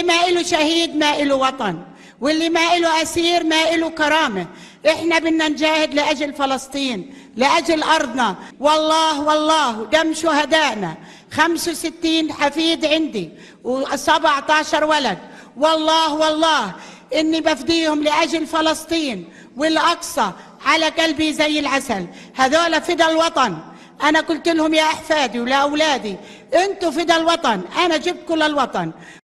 اللي ما إله شهيد ما إله وطن واللي ما إله أسير ما إله كرامة إحنا بدنا نجاهد لأجل فلسطين لأجل أرضنا والله والله دم شهدائنا 65 حفيد عندي و17 ولد والله والله إني بفديهم لأجل فلسطين والأقصى على قلبي زي العسل هذول فدى الوطن أنا قلت لهم يا أحفادي ولأولادي أنتوا فدى الوطن أنا جبتكم للوطن